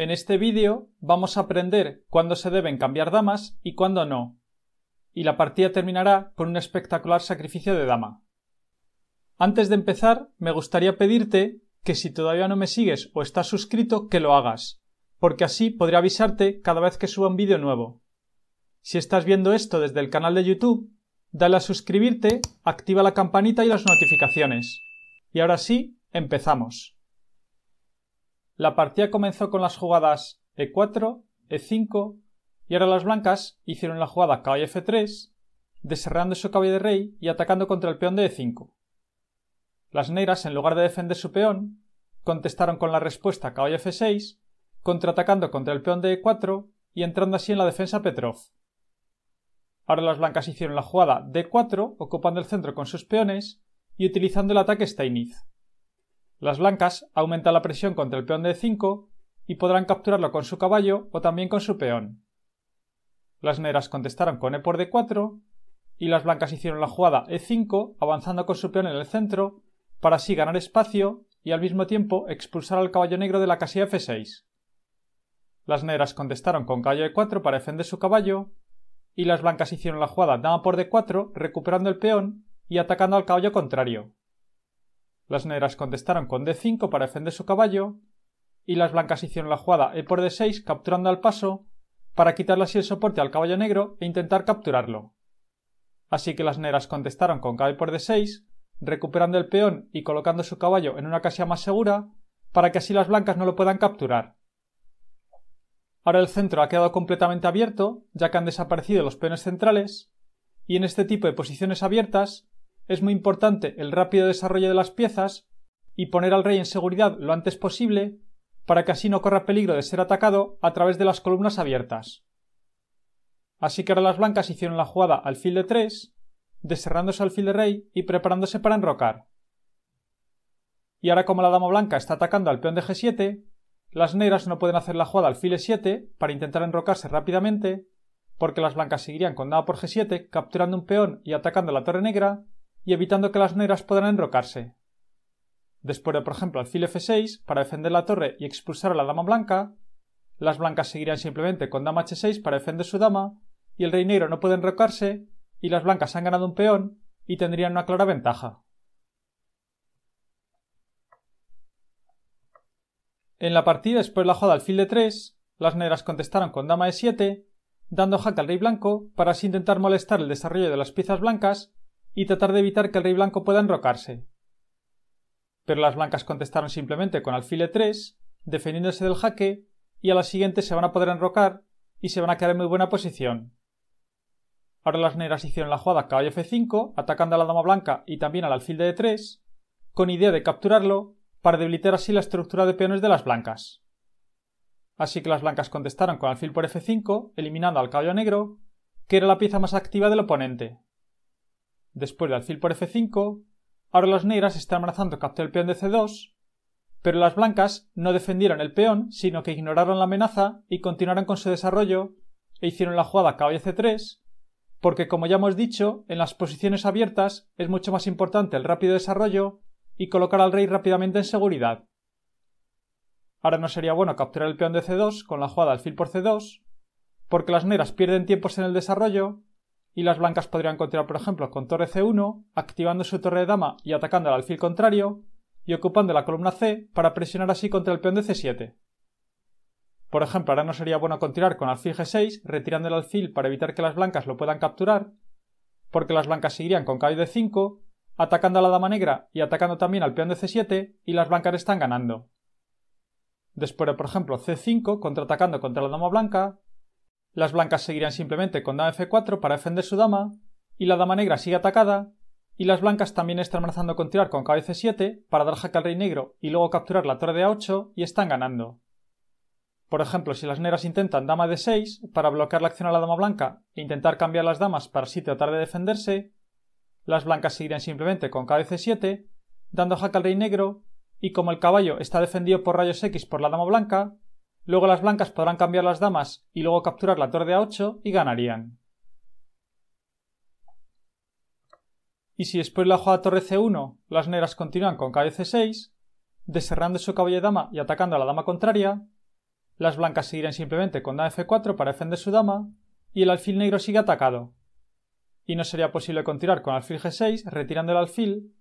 En este vídeo vamos a aprender cuándo se deben cambiar damas y cuándo no, y la partida terminará con un espectacular sacrificio de dama. Antes de empezar, me gustaría pedirte que si todavía no me sigues o estás suscrito, que lo hagas, porque así podré avisarte cada vez que suba un vídeo nuevo. Si estás viendo esto desde el canal de YouTube, dale a suscribirte, activa la campanita y las notificaciones. Y ahora sí, empezamos. La partida comenzó con las jugadas e4, e5, y ahora las blancas hicieron la jugada caballo f3, deserrando su caballo de rey y atacando contra el peón de e5. Las negras, en lugar de defender su peón, contestaron con la respuesta caballo f6, contraatacando contra el peón de e4 y entrando así en la defensa Petrov. Ahora las blancas hicieron la jugada d4, ocupando el centro con sus peones y utilizando el ataque Steinitz. Las blancas aumentan la presión contra el peón de 5 y podrán capturarlo con su caballo o también con su peón. Las negras contestaron con e por d4 y las blancas hicieron la jugada e5 avanzando con su peón en el centro para así ganar espacio y al mismo tiempo expulsar al caballo negro de la casilla f6. Las negras contestaron con caballo e4 para defender su caballo y las blancas hicieron la jugada dama por d4 recuperando el peón y atacando al caballo contrario. Las negras contestaron con D5 para defender su caballo y las blancas hicieron la jugada E por D6 capturando al paso para quitarle así el soporte al caballo negro e intentar capturarlo. Así que las negras contestaron con caballo e por D6, recuperando el peón y colocando su caballo en una casilla más segura para que así las blancas no lo puedan capturar. Ahora el centro ha quedado completamente abierto, ya que han desaparecido los peones centrales, y en este tipo de posiciones abiertas es muy importante el rápido desarrollo de las piezas y poner al rey en seguridad lo antes posible para que así no corra peligro de ser atacado a través de las columnas abiertas. Así que ahora las blancas hicieron la jugada al fil de 3, deserrándose al fil de rey y preparándose para enrocar. Y ahora como la dama blanca está atacando al peón de g7, las negras no pueden hacer la jugada al fil de 7 para intentar enrocarse rápidamente, porque las blancas seguirían con dama por g7 capturando un peón y atacando la torre negra, y evitando que las negras puedan enrocarse. Después de, por ejemplo, alfil f6 para defender la torre y expulsar a la dama blanca, las blancas seguirían simplemente con dama h6 para defender su dama, y el rey negro no puede enrocarse, y las blancas han ganado un peón y tendrían una clara ventaja. En la partida después de la jugada alfil de 3, las negras contestaron con dama e7, dando jaque al rey blanco para así intentar molestar el desarrollo de las piezas blancas y tratar de evitar que el rey blanco pueda enrocarse. Pero las blancas contestaron simplemente con alfil e 3, defendiéndose del jaque, y a la siguiente se van a poder enrocar y se van a quedar en muy buena posición. Ahora las negras hicieron la jugada caballo f5, atacando a la dama blanca y también al alfil de d3, e con idea de capturarlo para debilitar así la estructura de peones de las blancas. Así que las blancas contestaron con alfil por f5, eliminando al caballo negro, que era la pieza más activa del oponente después de alfil por f5, ahora las negras están amenazando capturar el peón de c2, pero las blancas no defendieron el peón, sino que ignoraron la amenaza y continuaron con su desarrollo e hicieron la jugada caballo c3, porque como ya hemos dicho, en las posiciones abiertas es mucho más importante el rápido desarrollo y colocar al rey rápidamente en seguridad. Ahora no sería bueno capturar el peón de c2 con la jugada alfil por c2, porque las negras pierden tiempos en el desarrollo y las blancas podrían continuar, por ejemplo, con torre C1, activando su torre de dama y atacando al alfil contrario, y ocupando la columna C para presionar así contra el peón de C7. Por ejemplo, ahora no sería bueno continuar con alfil G6, retirando el alfil para evitar que las blancas lo puedan capturar, porque las blancas seguirían con caballo de 5, atacando a la dama negra y atacando también al peón de C7, y las blancas están ganando. Después, por ejemplo, C5 contraatacando contra la dama blanca, las blancas seguirán simplemente con dama f4 para defender su dama, y la dama negra sigue atacada, y las blancas también están amenazando con tirar con c 7 para dar jaque al rey negro y luego capturar la torre de a8 y están ganando. Por ejemplo, si las negras intentan dama d6 para bloquear la acción a la dama blanca e intentar cambiar las damas para así tratar de defenderse, las blancas seguirán simplemente con c 7 dando jaque al rey negro, y como el caballo está defendido por rayos X por la dama blanca, Luego las blancas podrán cambiar las damas y luego capturar la torre a8 y ganarían. Y si después la jugada torre c1, las negras continúan con kc 6 deserrando su caballo de dama y atacando a la dama contraria, las blancas seguirán simplemente con dama f4 para defender su dama, y el alfil negro sigue atacado. Y no sería posible continuar con alfil g6 retirando el alfil,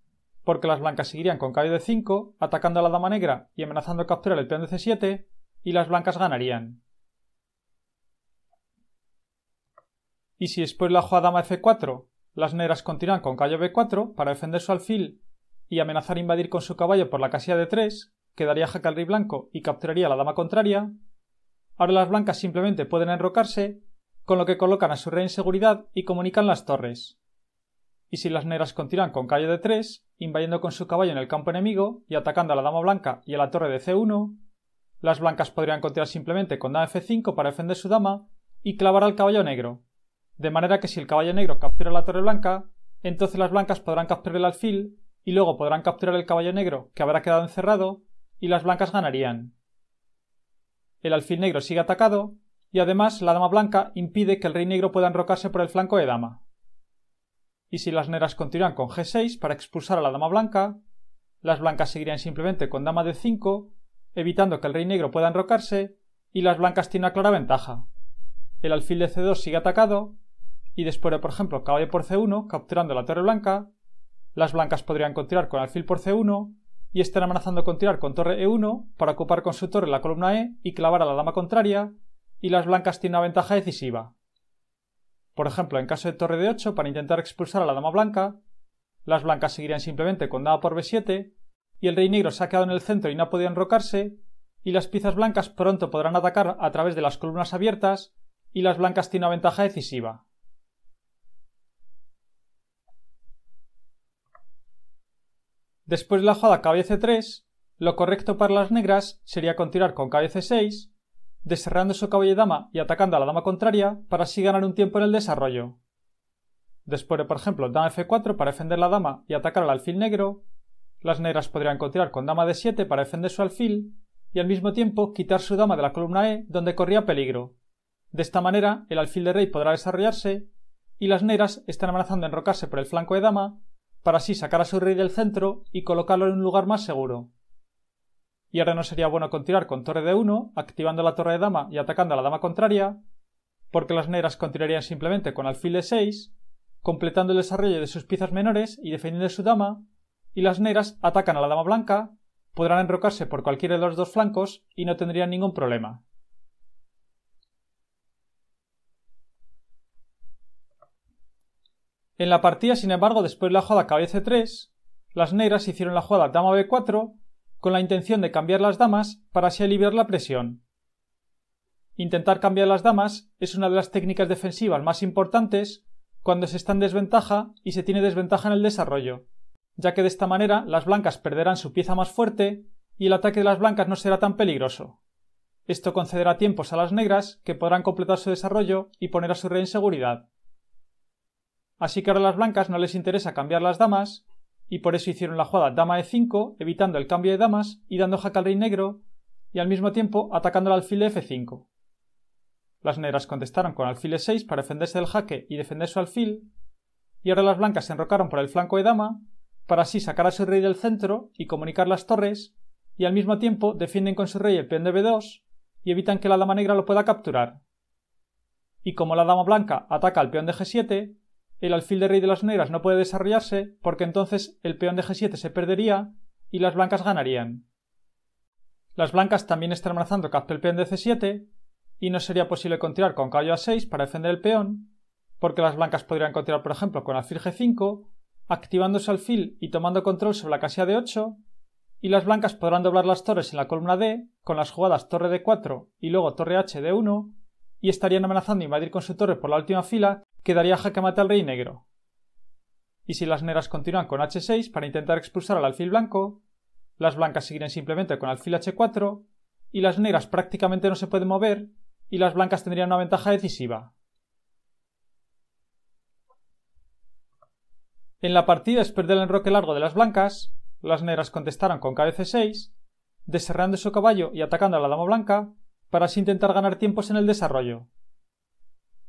porque las blancas seguirían con caballo de 5, atacando a la dama negra y amenazando capturar el peón de c7, y las blancas ganarían. Y si después la juega dama f4, las negras continúan con caballo b4 para defender su alfil y amenazar invadir con su caballo por la casilla d3, quedaría jaque al rey blanco y capturaría a la dama contraria. Ahora las blancas simplemente pueden enrocarse, con lo que colocan a su rey en seguridad y comunican las torres. Y si las negras continúan con caballo d3, invadiendo con su caballo en el campo enemigo y atacando a la dama blanca y a la torre de c1, las blancas podrían continuar simplemente con dama f5 para defender su dama y clavar al caballo negro. De manera que si el caballo negro captura la torre blanca, entonces las blancas podrán capturar el alfil y luego podrán capturar el caballo negro que habrá quedado encerrado y las blancas ganarían. El alfil negro sigue atacado y además la dama blanca impide que el rey negro pueda enrocarse por el flanco de dama. Y si las negras continúan con g6 para expulsar a la dama blanca, las blancas seguirían simplemente con dama d5 evitando que el rey negro pueda enrocarse, y las blancas tienen una clara ventaja. El alfil de c2 sigue atacado, y después, de por ejemplo, caballo por c1, capturando la torre blanca, las blancas podrían continuar con alfil por c1, y están amenazando con tirar con torre e1 para ocupar con su torre la columna e y clavar a la dama contraria, y las blancas tienen una ventaja decisiva. Por ejemplo, en caso de torre d8, para intentar expulsar a la dama blanca, las blancas seguirían simplemente con dama por b7 y el rey negro se ha quedado en el centro y no ha podido enrocarse, y las piezas blancas pronto podrán atacar a través de las columnas abiertas, y las blancas tienen una ventaja decisiva. Después de la jugada c 3 lo correcto para las negras sería continuar con c 6 deserrando su caballo y dama y atacando a la dama contraria para así ganar un tiempo en el desarrollo. Después de, por ejemplo, dama f4 para defender la dama y atacar al alfil negro, las negras podrían continuar con dama de 7 para defender su alfil y al mismo tiempo quitar su dama de la columna E donde corría peligro. De esta manera, el alfil de rey podrá desarrollarse y las negras están amenazando enrocarse por el flanco de dama para así sacar a su rey del centro y colocarlo en un lugar más seguro. Y ahora no sería bueno continuar con torre de 1, activando la torre de dama y atacando a la dama contraria, porque las negras continuarían simplemente con alfil de 6, completando el desarrollo de sus piezas menores y defendiendo su dama, y las negras atacan a la dama blanca, podrán enrocarse por cualquiera de los dos flancos y no tendrían ningún problema. En la partida, sin embargo, después de la jugada kbc 3 las negras hicieron la jugada dama b4 con la intención de cambiar las damas para así aliviar la presión. Intentar cambiar las damas es una de las técnicas defensivas más importantes cuando se está en desventaja y se tiene desventaja en el desarrollo ya que de esta manera las blancas perderán su pieza más fuerte y el ataque de las blancas no será tan peligroso. Esto concederá tiempos a las negras, que podrán completar su desarrollo y poner a su rey en seguridad. Así que ahora a las blancas no les interesa cambiar las damas, y por eso hicieron la jugada dama e5, evitando el cambio de damas y dando jaque al rey negro, y al mismo tiempo atacando al alfil f5. Las negras contestaron con alfil e6 para defenderse del jaque y defender su alfil, y ahora las blancas se enrocaron por el flanco de dama, para así sacar a su rey del centro y comunicar las torres, y al mismo tiempo defienden con su rey el peón de b2 y evitan que la dama negra lo pueda capturar. Y como la dama blanca ataca al peón de g7, el alfil de rey de las negras no puede desarrollarse porque entonces el peón de g7 se perdería y las blancas ganarían. Las blancas también están amenazando cap el peón de c7 y no sería posible continuar con caballo a6 para defender el peón, porque las blancas podrían continuar por ejemplo con alfil g5 activando su alfil y tomando control sobre la casilla de 8, y las blancas podrán doblar las torres en la columna D con las jugadas torre D4 y luego torre H de 1, y estarían amenazando invadir con su torre por la última fila, que daría jaque mate al rey negro. Y si las negras continúan con H6 para intentar expulsar al alfil blanco, las blancas seguirán simplemente con alfil H4, y las negras prácticamente no se pueden mover, y las blancas tendrían una ventaja decisiva. En la partida después del enroque largo de las blancas, las negras contestaron con kbc6, deserrando su caballo y atacando a la dama blanca para así intentar ganar tiempos en el desarrollo.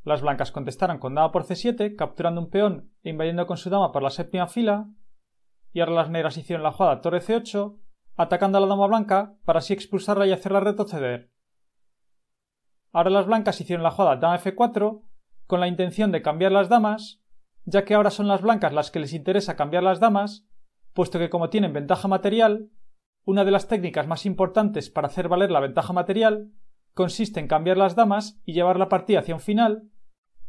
Las blancas contestaron con dama por c7, capturando un peón e invadiendo con su dama por la séptima fila, y ahora las negras hicieron la jugada torre c8, atacando a la dama blanca para así expulsarla y hacerla retroceder. Ahora las blancas hicieron la jugada dama f4 con la intención de cambiar las damas ya que ahora son las blancas las que les interesa cambiar las damas, puesto que como tienen ventaja material, una de las técnicas más importantes para hacer valer la ventaja material consiste en cambiar las damas y llevar la partida hacia un final,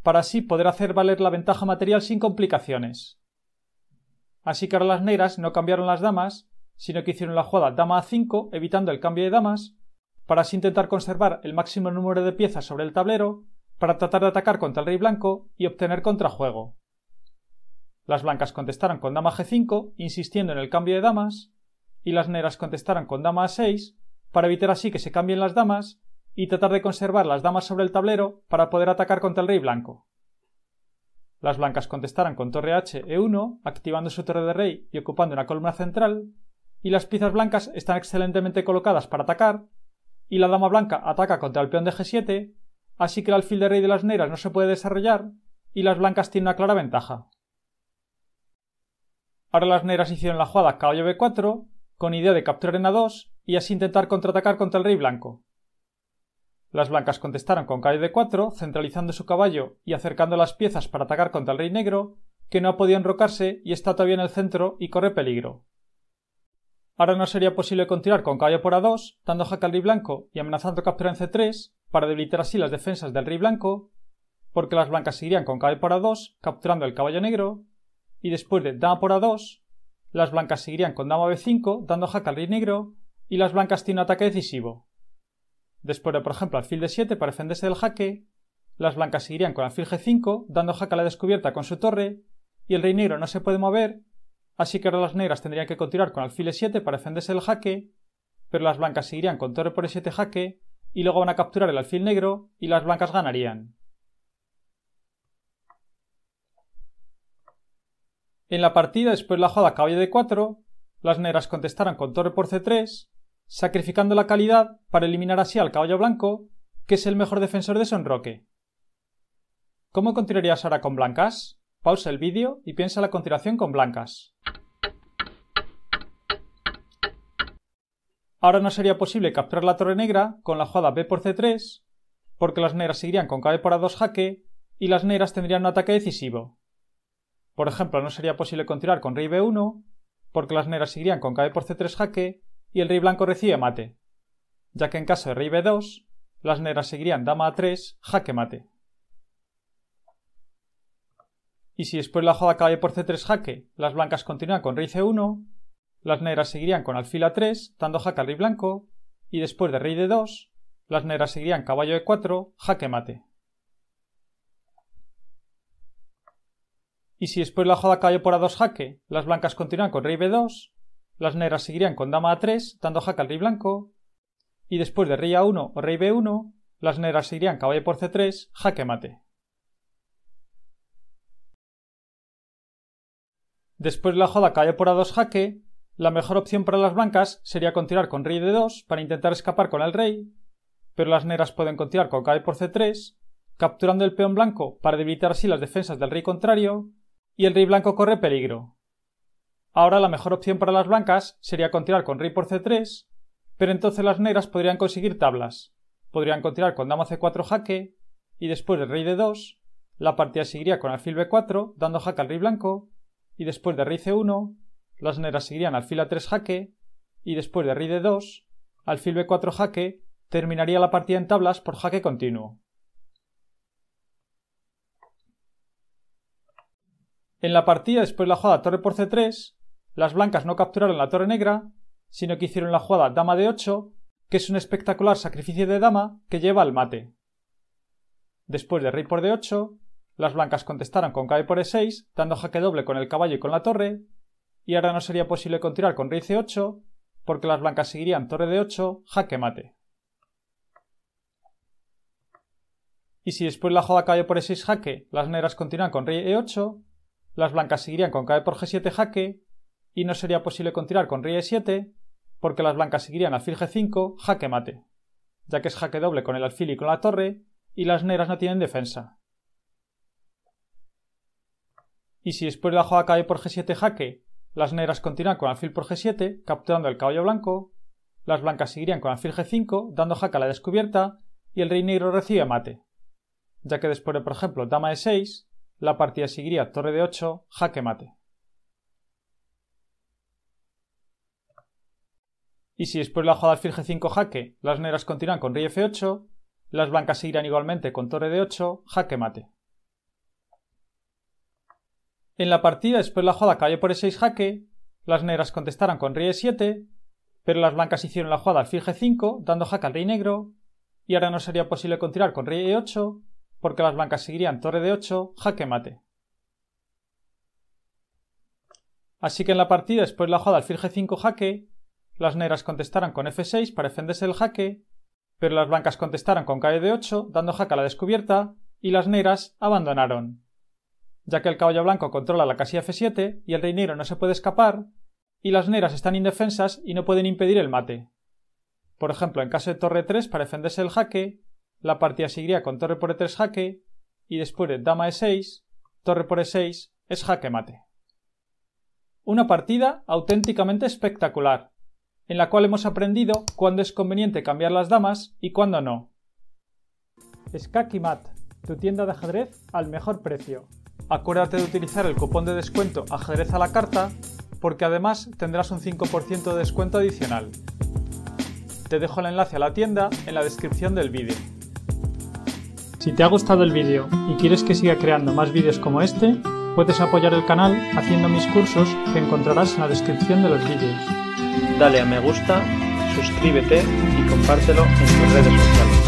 para así poder hacer valer la ventaja material sin complicaciones. Así que ahora las negras no cambiaron las damas, sino que hicieron la jugada dama a 5, evitando el cambio de damas, para así intentar conservar el máximo número de piezas sobre el tablero, para tratar de atacar contra el rey blanco y obtener contrajuego. Las blancas contestaron con dama g5, insistiendo en el cambio de damas, y las negras contestaron con dama a6, para evitar así que se cambien las damas y tratar de conservar las damas sobre el tablero para poder atacar contra el rey blanco. Las blancas contestaron con torre h e1, activando su torre de rey y ocupando una columna central, y las piezas blancas están excelentemente colocadas para atacar, y la dama blanca ataca contra el peón de g7, así que el alfil de rey de las negras no se puede desarrollar, y las blancas tienen una clara ventaja. Ahora las negras hicieron la jugada caballo b4 con idea de capturar en a2 y así intentar contraatacar contra el rey blanco. Las blancas contestaron con caballo d4, centralizando su caballo y acercando las piezas para atacar contra el rey negro, que no ha podido enrocarse y está todavía en el centro y corre peligro. Ahora no sería posible continuar con caballo por a2, dando jaque al rey blanco y amenazando capturar en c3, para debilitar así las defensas del rey blanco, porque las blancas seguirían con caballo por a2, capturando el caballo negro, y después de dama por a2, las blancas seguirían con dama b5, dando jaque al rey negro, y las blancas tienen un ataque decisivo. Después de, por ejemplo, alfil d7 para defenderse del jaque, las blancas seguirían con alfil g5, dando jaque a la descubierta con su torre, y el rey negro no se puede mover, así que ahora las negras tendrían que continuar con alfil e7 para defenderse del jaque, pero las blancas seguirían con torre por e7 jaque, y luego van a capturar el alfil negro, y las blancas ganarían. En la partida después la jugada caballo de 4, las negras contestarán con torre por c3, sacrificando la calidad para eliminar así al caballo blanco, que es el mejor defensor de Sonroque. ¿Cómo continuarías ahora con blancas? Pausa el vídeo y piensa la continuación con blancas. Ahora no sería posible capturar la torre negra con la jugada b por c3, porque las negras seguirían con caballo por 2 jaque y las negras tendrían un ataque decisivo. Por ejemplo, no sería posible continuar con rey b1, porque las negras seguirían con kb por c3 jaque y el rey blanco recibe mate, ya que en caso de rey b2, las negras seguirían dama a3, jaque mate. Y si después la joda KB por c3 jaque, las blancas continúan con rey c1, las negras seguirían con alfil a3, dando jaque al rey blanco, y después de rey d2, las negras seguirían caballo e4, jaque mate. Y si después la joda cayó por A2 jaque, las blancas continuarán con rey B2, las negras seguirían con dama A3, dando jaque al rey blanco, y después de rey A1 o rey B1, las negras seguirían caballo por C3, jaque mate. Después de la joda caballo por A2 jaque, la mejor opción para las blancas sería continuar con rey D2 para intentar escapar con el rey, pero las negras pueden continuar con caballo por C3, capturando el peón blanco para debilitar así las defensas del rey contrario y el rey blanco corre peligro. Ahora la mejor opción para las blancas sería continuar con rey por c3, pero entonces las negras podrían conseguir tablas. Podrían continuar con dama c4 jaque, y después del rey d2, la partida seguiría con alfil b4, dando jaque al rey blanco, y después de rey c1, las negras seguirían alfil a3 jaque, y después de rey d2, alfil b4 jaque, terminaría la partida en tablas por jaque continuo. En la partida después de la jugada torre por c3, las blancas no capturaron la torre negra, sino que hicieron la jugada dama de 8, que es un espectacular sacrificio de dama que lleva al mate. Después de rey por d8, las blancas contestaron con caballo por e6, dando jaque doble con el caballo y con la torre, y ahora no sería posible continuar con rey c8, porque las blancas seguirían torre de 8 jaque mate. Y si después la jugada caballo por e6 jaque, las negras continúan con rey e8, las blancas seguirían con cae por g7 jaque, y no sería posible continuar con rey e7, porque las blancas seguirían alfil g5 jaque mate, ya que es jaque doble con el alfil y con la torre, y las negras no tienen defensa. Y si después de la jugada cae por g7 jaque, las negras continúan con alfil por g7, capturando el caballo blanco, las blancas seguirían con alfil g5, dando jaque a la descubierta, y el rey negro recibe mate, ya que después de, por ejemplo, dama e6, la partida seguiría torre de 8, jaque mate. Y si después la jugada alfil g5 jaque, las negras continúan con rey f8, las blancas seguirán igualmente con torre de 8, jaque mate. En la partida después la jugada cae por e6 jaque, las negras contestarán con rey e7, pero las blancas hicieron la jugada alfil g5, dando jaque al rey negro, y ahora no sería posible continuar con rey e8, porque las blancas seguirían torre de 8, jaque mate. Así que en la partida después de la jugada alfil g5 jaque, las negras contestaron con f6 para defenderse el jaque, pero las blancas contestaron con caballo de 8 dando jaque a la descubierta y las negras abandonaron. Ya que el caballo blanco controla la casilla f7 y el rey negro no se puede escapar, y las negras están indefensas y no pueden impedir el mate. Por ejemplo, en caso de torre 3 para defenderse el jaque, la partida seguiría con torre por e3 jaque y después de dama e6, torre por e6 es jaque mate. Una partida auténticamente espectacular, en la cual hemos aprendido cuándo es conveniente cambiar las damas y cuándo no. Skakimat, tu tienda de ajedrez al mejor precio. Acuérdate de utilizar el cupón de descuento ajedrez a la carta porque además tendrás un 5% de descuento adicional. Te dejo el enlace a la tienda en la descripción del vídeo. Si te ha gustado el vídeo y quieres que siga creando más vídeos como este, puedes apoyar el canal haciendo mis cursos que encontrarás en la descripción de los vídeos. Dale a me gusta, suscríbete y compártelo en tus redes sociales.